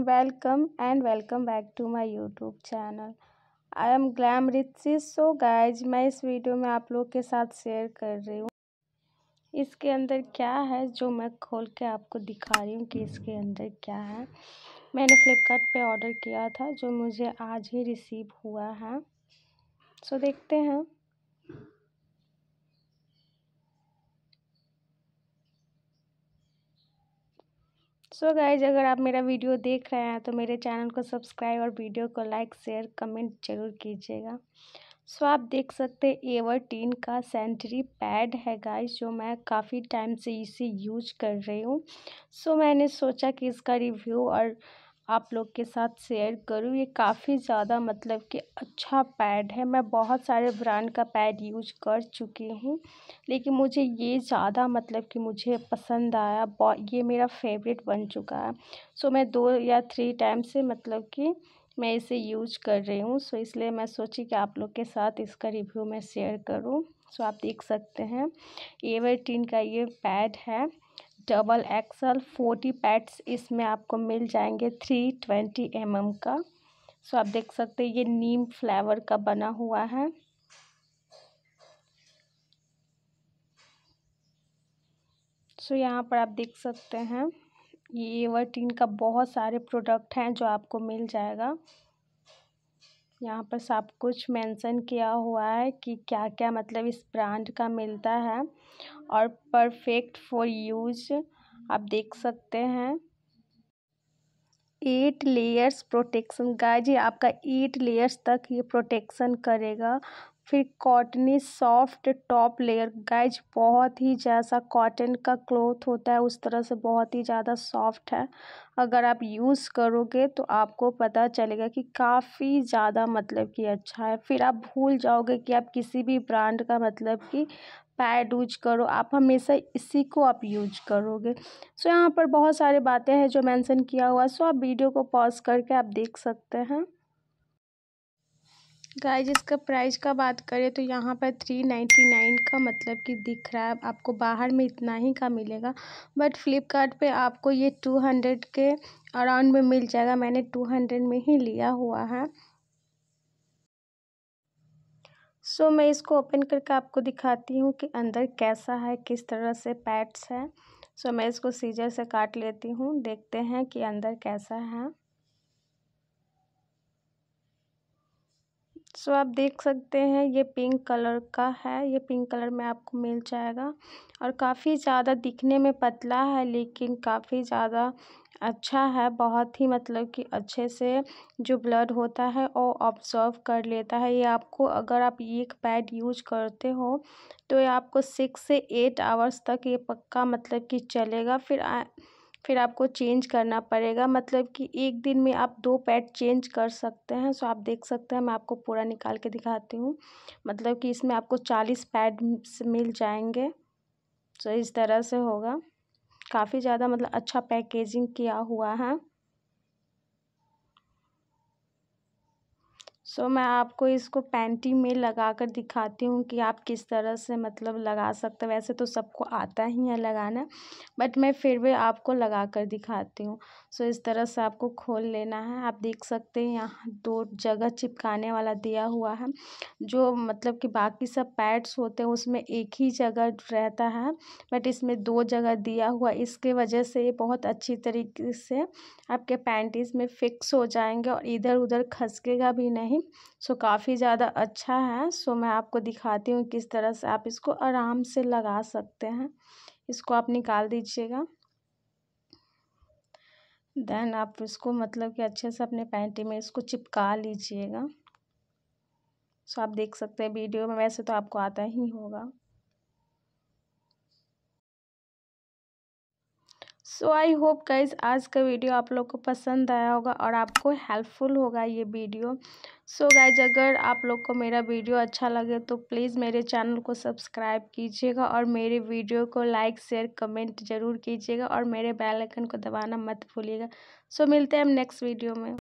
welcome and welcome back to my YouTube channel I am Glam Ritsi so guys मैं इस video में आप लोग के साथ शेयर कर रही हूँ इसके अंदर क्या है जो मैं खोल के आपको दिखा रही हूँ कि इसके अंदर क्या है मैंने फ्लिपकार्ट पे ऑर्डर किया था जो मुझे आज ही रिसीव हुआ है सो so, देखते हैं सो so गाइज अगर आप मेरा वीडियो देख रहे हैं तो मेरे चैनल को सब्सक्राइब और वीडियो को लाइक शेयर कमेंट जरूर कीजिएगा सो so आप देख सकते हैं एवरटीन का सेंचुरी पैड है गाइज जो मैं काफ़ी टाइम से इसे यूज कर रही हूँ सो so मैंने सोचा कि इसका रिव्यू और आप लोग के साथ शेयर करूँ ये काफ़ी ज़्यादा मतलब कि अच्छा पैड है मैं बहुत सारे ब्रांड का पैड यूज़ कर चुकी हूँ लेकिन मुझे ये ज़्यादा मतलब कि मुझे पसंद आया ये मेरा फेवरेट बन चुका है सो मैं दो या थ्री टाइम से मतलब कि मैं इसे यूज कर रही हूँ सो इसलिए मैं सोची कि आप लोग के साथ इसका रिव्यू मैं शेयर करूँ सो आप देख सकते हैं एवरटीन का ये पैड है डबल एक्सल फोर्टी पैड्स इसमें आपको मिल जाएंगे थ्री ट्वेंटी एम एम का सो आप देख सकते हैं ये नीम फ्लेवर का बना हुआ है सो यहाँ पर आप देख सकते हैं ये एवरटीन का बहुत सारे प्रोडक्ट हैं जो आपको मिल जाएगा यहाँ पर सब कुछ मेंशन किया हुआ है कि क्या-क्या मतलब इस ब्रांड का मिलता है और परफेक्ट फॉर यूज आप देख सकते हैं एट लेयर्स प्रोटेक्शन गाइज जी आपका एट लेयर्स तक ये प्रोटेक्शन करेगा फिर cottony soft top layer guys बहुत ही जैसा कॉटन का क्लॉथ होता है उस तरह से बहुत ही ज़्यादा सॉफ्ट है अगर आप यूज़ करोगे तो आपको पता चलेगा कि काफ़ी ज़्यादा मतलब कि अच्छा है फिर आप भूल जाओगे कि आप किसी भी ब्रांड का मतलब कि पैड यूज करो आप हमेशा इसी को आप यूज करोगे सो यहाँ पर बहुत सारे बातें हैं जो मेंशन किया हुआ सो आप वीडियो को पॉज करके आप देख सकते हैं गाइज इसका प्राइस का बात करें तो यहाँ पर थ्री नाइन्टी नाइन का मतलब कि दिख रहा है आपको बाहर में इतना ही का मिलेगा बट फ्लिपकार्ट पे आपको ये टू हंड्रेड के अराउंड में मिल जाएगा मैंने टू हंड्रेड में ही लिया हुआ है सो so, मैं इसको ओपन करके आपको दिखाती हूँ कि अंदर कैसा है किस तरह से पैट्स है सो so, मैं इसको सीजर से काट लेती हूँ देखते हैं कि अंदर कैसा है सो आप देख सकते हैं ये पिंक कलर का है ये पिंक कलर में आपको मिल जाएगा और काफ़ी ज़्यादा दिखने में पतला है लेकिन काफ़ी ज़्यादा अच्छा है बहुत ही मतलब कि अच्छे से जो ब्लड होता है वो ऑब्जर्व कर लेता है ये आपको अगर आप एक पैड यूज करते हो तो ये आपको सिक्स से एट आवर्स तक ये पक्का मतलब कि चलेगा फिर फिर आपको चेंज करना पड़ेगा मतलब कि एक दिन में आप दो पैड चेंज कर सकते हैं सो आप देख सकते हैं मैं आपको पूरा निकाल के दिखाती हूँ मतलब कि इसमें आपको चालीस पैड मिल जाएंगे सो इस तरह से होगा काफ़ी ज़्यादा मतलब अच्छा पैकेजिंग किया हुआ है सो मैं आपको इसको पैंटी में लगा कर दिखाती हूँ कि आप किस तरह से मतलब लगा सकते हैं वैसे तो सबको आता ही है लगाना बट मैं फिर भी आपको लगा कर दिखाती हूँ सो इस तरह से आपको खोल लेना है आप देख सकते हैं यहाँ दो जगह चिपकाने वाला दिया हुआ है जो मतलब कि बाकी सब पैड्स होते हैं उसमें एक ही जगह रहता है बट इसमें दो जगह दिया हुआ इसके वजह से ये बहुत अच्छी तरीके से आपके पैंटीज में फिक्स हो जाएंगे और इधर उधर खसकेगा भी नहीं सो काफ़ी ज़्यादा अच्छा है सो मैं आपको दिखाती हूँ किस तरह से आप इसको आराम से लगा सकते हैं इसको आप निकाल दीजिएगा देन आप इसको मतलब कि अच्छे से अपने पैंटी में इसको चिपका लीजिएगा सो आप देख सकते हैं वीडियो में वैसे तो आपको आता ही होगा सो आई होप गाइज आज का वीडियो आप लोग को पसंद आया होगा और आपको हेल्पफुल होगा ये वीडियो सो so गाइज अगर आप लोग को मेरा वीडियो अच्छा लगे तो प्लीज़ मेरे चैनल को सब्सक्राइब कीजिएगा और मेरे वीडियो को लाइक शेयर कमेंट जरूर कीजिएगा और मेरे बेल आइकन को दबाना मत भूलिएगा सो so मिलते हैं हम नेक्स्ट वीडियो में